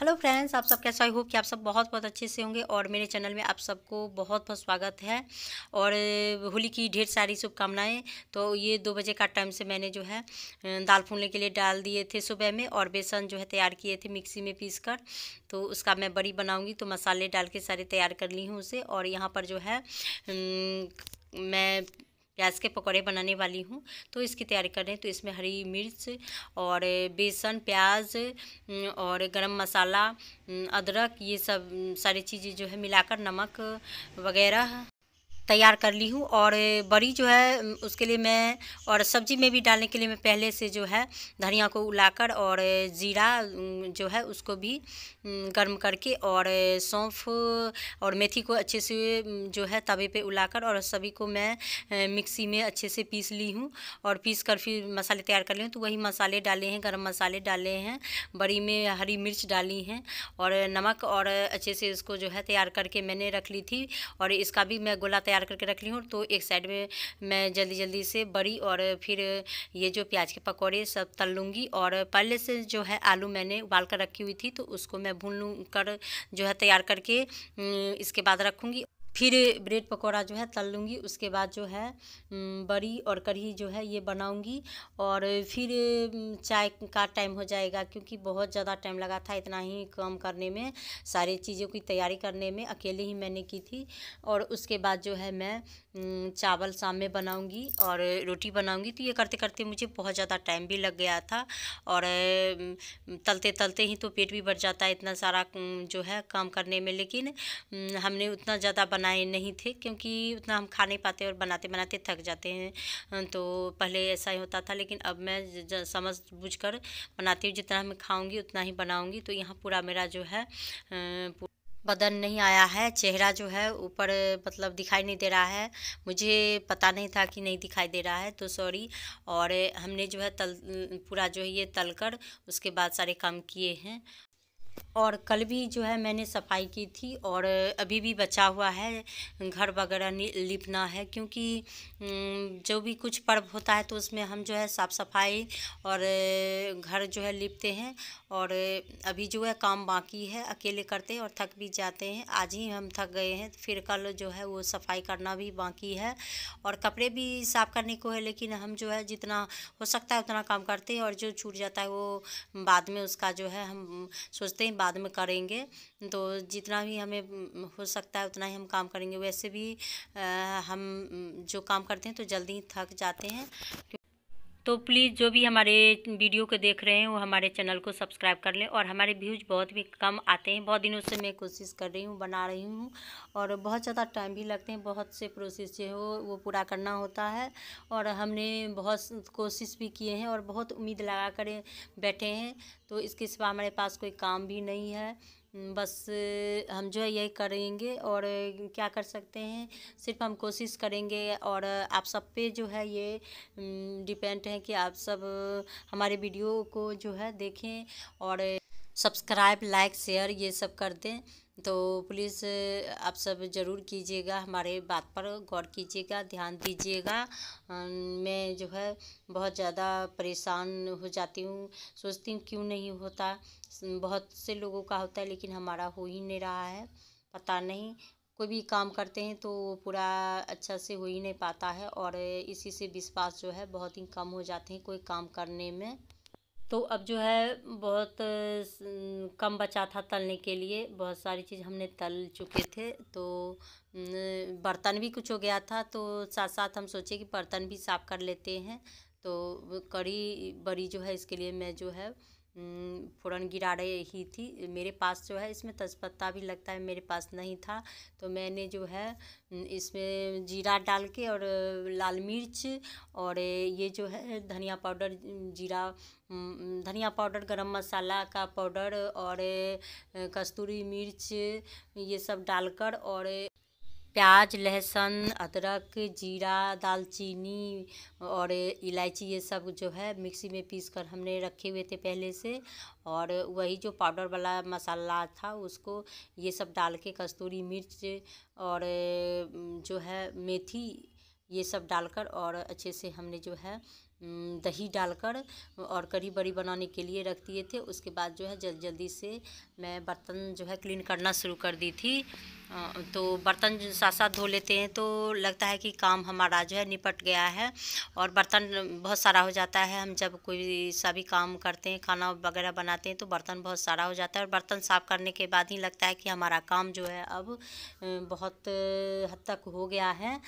hello friends आप सब कैसे आई होप कि आप सब बहुत बहुत अच्छे से होंगे और मेरे चैनल में आप सबको बहुत बहुत स्वागत है और होली की ढेर सारी शुभकामनाएं तो ये दो बजे का टाइम से मैंने जो है दाल फूलने के लिए डाल दिए थे सुबह में और बेसन जो है तैयार किए थे मिक्सी में पीस कर तो उसका मैं बड़ी बनाऊँगी तो मसाले डाल के सारे तैयार कर ली हूँ उसे और यहाँ पर जो है मैं प्याज के पकौड़े बनाने वाली हूँ तो इसकी तैयारी कर रहे हैं तो इसमें हरी मिर्च और बेसन प्याज और गरम मसाला अदरक ये सब सारी चीज़ें जो है मिलाकर नमक वगैरह तैयार कर ली हूँ और बड़ी जो है उसके लिए मैं और सब्ज़ी में भी डालने के लिए मैं पहले से जो है धनिया को उलाकर और ज़ीरा जो है उसको भी गर्म करके और सौंफ और मेथी को अच्छे से जो है तवे पे उलाकर और सभी को मैं मिक्सी में अच्छे से पीस ली हूँ और पीस कर फिर मसाले तैयार कर ली हूँ तो वही मसाले डाले हैं गर्म मसाले डाले हैं बड़ी में हरी मिर्च डाली हैं और नमक और अच्छे से इसको जो है तैयार करके मैंने रख ली थी और इसका भी मैं गोला तैयार तैयार करके रख ली हूँ तो एक साइड में मैं जल्दी जल्दी से बड़ी और फिर ये जो प्याज के पकौड़े सब तल लूँगी और पहले से जो है आलू मैंने उबाल कर रखी हुई थी तो उसको मैं भून लूँ कर जो है तैयार करके इसके बाद रखूँगी फिर ब्रेड पकौड़ा जो है तल लूँगी उसके बाद जो है बड़ी और कढ़ी जो है ये बनाऊँगी और फिर चाय का टाइम हो जाएगा क्योंकि बहुत ज़्यादा टाइम लगा था इतना ही काम करने में सारी चीज़ों की तैयारी करने में अकेले ही मैंने की थी और उसके बाद जो है मैं हम्म, चावल शाम में बनाऊंगी और रोटी बनाऊंगी तो ये करते करते मुझे बहुत ज़्यादा टाइम भी लग गया था और हम्म, तलते तलते ही तो पेट भी भर जाता है इतना सारा हम्म, जो है काम करने में लेकिन हमने उतना ज़्यादा बनाए नहीं थे क्योंकि उतना हम खा नहीं पाते और बनाते बनाते थक जाते हैं तो पहले ऐसा ही होता था लेकिन अब मैं समझ बूझ कर बनाती हूँ जितना मैं खाऊँगी उतना ही बनाऊँगी तो यहाँ पूरा मेरा जो है बदन नहीं आया है चेहरा जो है ऊपर मतलब दिखाई नहीं दे रहा है मुझे पता नहीं था कि नहीं दिखाई दे रहा है तो सॉरी और हमने जो है तल पूरा जो है ये तल कर उसके बाद सारे काम किए हैं और कल भी जो है मैंने सफाई की थी और अभी भी बचा हुआ है घर वगैरह लिपना है क्योंकि जो भी कुछ पर्व होता है तो उसमें हम जो है साफ़ सफाई और घर जो है लिपते हैं और अभी जो है काम बाकी है अकेले करते हैं और थक भी जाते हैं आज ही हम थक गए हैं फिर कल जो है वो सफाई करना भी बाकी है और कपड़े भी साफ़ करने को है लेकिन हम जो है जितना हो सकता है उतना काम करते हैं और जो छूट जाता है वो बाद में उसका जो है हम सोचते हैं बाद में करेंगे तो जितना भी हमें हो सकता है उतना ही हम काम करेंगे वैसे भी हम जो काम करते हैं तो जल्दी ही थक जाते हैं तो प्लीज़ जो भी हमारे वीडियो को देख रहे हैं वो हमारे चैनल को सब्सक्राइब कर लें और हमारे व्यूज़ बहुत भी कम आते हैं बहुत दिनों से मैं कोशिश कर रही हूँ बना रही हूँ और बहुत ज़्यादा टाइम भी लगते हैं बहुत से प्रोसेस जो हो वो पूरा करना होता है और हमने बहुत कोशिश भी किए हैं और बहुत उम्मीद लगा कर बैठे हैं तो इसके सिवा हमारे पास कोई काम भी नहीं है हम्म, बस हम जो है यही करेंगे और क्या कर सकते हैं सिर्फ हम कोशिश करेंगे और आप सब पे जो है ये डिपेंड हम्म, है कि आप सब हमारे वीडियो को जो है देखें और सब्सक्राइब लाइक शेयर ये सब कर दें तो प्लीज़ आप सब ज़रूर कीजिएगा हमारे बात पर गौर कीजिएगा ध्यान दीजिएगा मैं जो है बहुत ज़्यादा परेशान हो जाती हूँ सोचती हूँ क्यों नहीं होता बहुत से लोगों का होता है लेकिन हमारा हो ही नहीं रहा है पता नहीं कोई भी काम करते हैं तो पूरा अच्छा से हो ही नहीं पाता है और इसी से विश्वास जो है बहुत ही कम हो जाते हैं कोई काम करने में तो अब जो है बहुत कम बचा था तलने के लिए बहुत सारी चीज़ हमने तल चुके थे तो बर्तन भी कुछ हो गया था तो साथ साथ हम सोचे कि बर्तन भी साफ़ कर लेते हैं तो कड़ी बड़ी जो है इसके लिए मैं जो है फ़ौरन गिरा रही थी मेरे पास जो है इसमें तजपत्ता भी लगता है मेरे पास नहीं था तो मैंने जो है इसमें जीरा डाल के और लाल मिर्च और ये जो है धनिया पाउडर जीरा धनिया पाउडर गरम मसाला का पाउडर और कस्तूरी मिर्च ये सब डालकर और प्याज लहसुन अदरक जीरा दालचीनी और इलायची ये सब जो है मिक्सी में पीस कर हमने रखे हुए थे पहले से और वही जो पाउडर वाला मसाला था उसको ये सब डाल के कस्तूरी मिर्च और जो है मेथी ये सब डालकर और अच्छे से हमने जो है दही डालकर और करी बड़ी बनाने के लिए रख दिए थे उसके बाद जो है जल्दी जल्दी से मैं बर्तन जो है क्लीन करना शुरू कर दी थी हाँ, तो बर्तन साथ साथ धो लेते हैं तो लगता है कि काम हमारा जो है निपट गया है और बर्तन बहुत सारा हो जाता है हम जब कोई सा भी काम करते हैं खाना वगैरह बनाते हैं तो बर्तन बहुत सारा हो जाता है और बर्तन साफ़ करने के बाद ही लगता है कि हमारा काम जो है अब बहुत हद तक हो गया है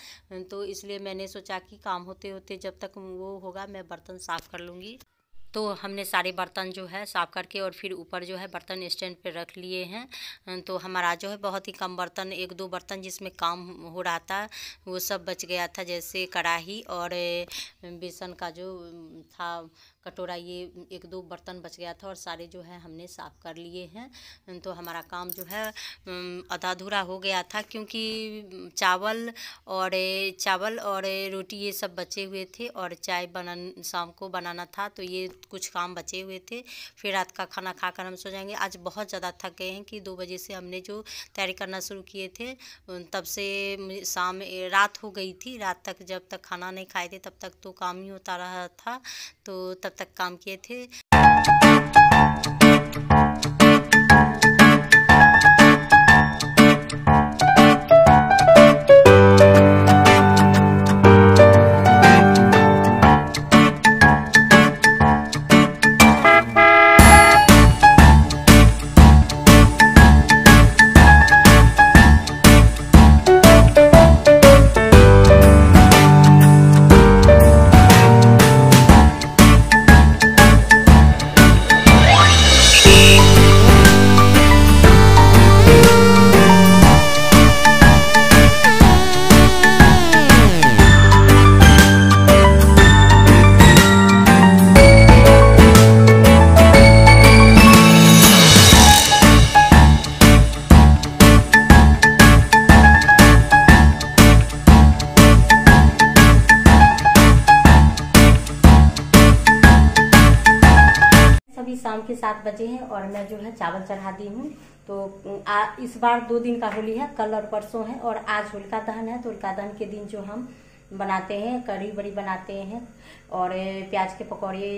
तो इसलिए मैंने सोचा कि काम होते होते जब तक वो होगा मैं बर्तन साफ़ कर लूँगी तो हमने सारे बर्तन जो है साफ़ करके और फिर ऊपर जो है बर्तन स्टैंड पे रख लिए हैं अं, तो हमारा जो है बहुत ही कम बर्तन एक दो बर्तन जिसमें काम हो रहा था वो सब बच गया था जैसे कढ़ाही और बेसन का जो था कटोरा ये एक दो बर्तन बच गया था और सारे जो है हमने साफ़ कर लिए हैं तो हमारा काम जो है आधा अधूरा हो गया था क्योंकि चावल और चावल और रोटी ये सब बचे हुए थे और चाय बना शाम को बनाना था तो ये कुछ काम बचे हुए थे फिर रात का खाना खाकर हम सो जाएंगे आज बहुत ज़्यादा थक गए हैं कि दो बजे से हमने जो तैयारी करना शुरू किए थे तब से शाम रात हो गई थी रात तक जब तक खाना नहीं खाए थे तब तक तो काम ही होता रहा था तो तब तक काम किए थे शाम के सात बजे हैं और मैं जो है चावल चढ़ा दी हूँ तो आ, इस बार दो दिन का होली है कल और परसों है और आज होलिका दहन है तो होलिका दहन के दिन जो हम बनाते हैं कढ़ी बड़ी बनाते हैं और प्याज के पकौड़े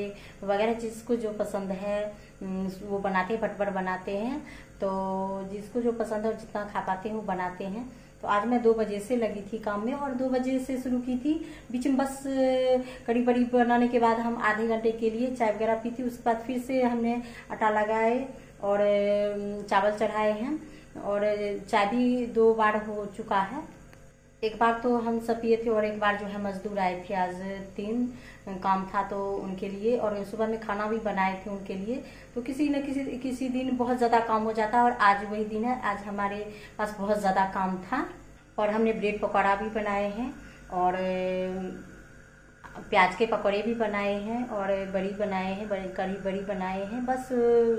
वगैरह जिसको जो पसंद है वो बनाते हैं भटभर बनाते हैं तो जिसको जो पसंद है जितना खा पाते हैं वो बनाते हैं तो आज मैं दो बजे से लगी थी काम में और दो बजे से शुरू की थी बीच में बस कड़ी बड़ी बनाने के बाद हम आधे घंटे के लिए चाय वगैरह पी थी उसके बाद फिर से हमने आटा लगाए और चावल चढ़ाए हैं और चाय भी दो बार हो चुका है एक बार तो हम सब पिए थे और एक बार जो है मजदूर आए थे आज तीन काम था तो उनके लिए और सुबह में खाना भी बनाए थे उनके लिए तो किसी न किसी किसी दिन बहुत ज़्यादा काम हो जाता है और आज वही दिन है आज हमारे पास बहुत ज़्यादा काम था और हमने ब्रेड पकौड़ा भी बनाए हैं और प्याज के पकौड़े भी बनाए हैं और बड़ी बनाए हैं बड़ी कढ़ी बड़ी बनाए हैं बस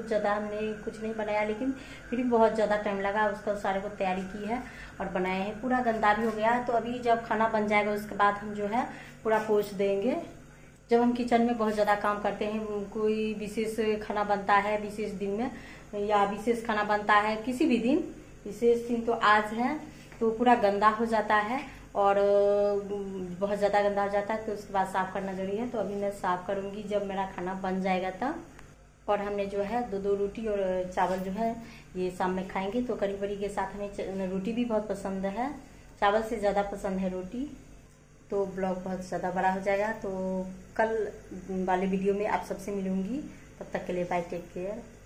ज़्यादा हमने कुछ नहीं बनाया लेकिन फिर भी बहुत ज़्यादा टाइम लगा उसका सारे को तैयारी की है और बनाए हैं पूरा गंदा भी हो गया तो अभी जब खाना बन जाएगा उसके बाद हम जो है पूरा पोछ देंगे जब हम किचन में बहुत ज़्यादा काम करते हैं कोई विशेष खाना बनता है विशेष दिन में या विशेष खाना बनता है किसी भी दिन विशेष दिन तो आज है तो पूरा गंदा हो जाता है और बहुत ज़्यादा गंदा हो जाता है तो उसके बाद साफ़ करना जरूरी है तो अभी मैं साफ़ करूँगी जब मेरा खाना बन जाएगा तब और हमने जो है दो दो रोटी और चावल जो है ये शाम में खाएंगे तो करी बड़ी के साथ हमें रोटी भी बहुत पसंद है चावल से ज़्यादा पसंद है रोटी तो ब्लॉग बहुत ज़्यादा बड़ा हो जाएगा तो कल वाले वीडियो में आप सबसे मिलूँगी तब तक के लिए बाय टेक केयर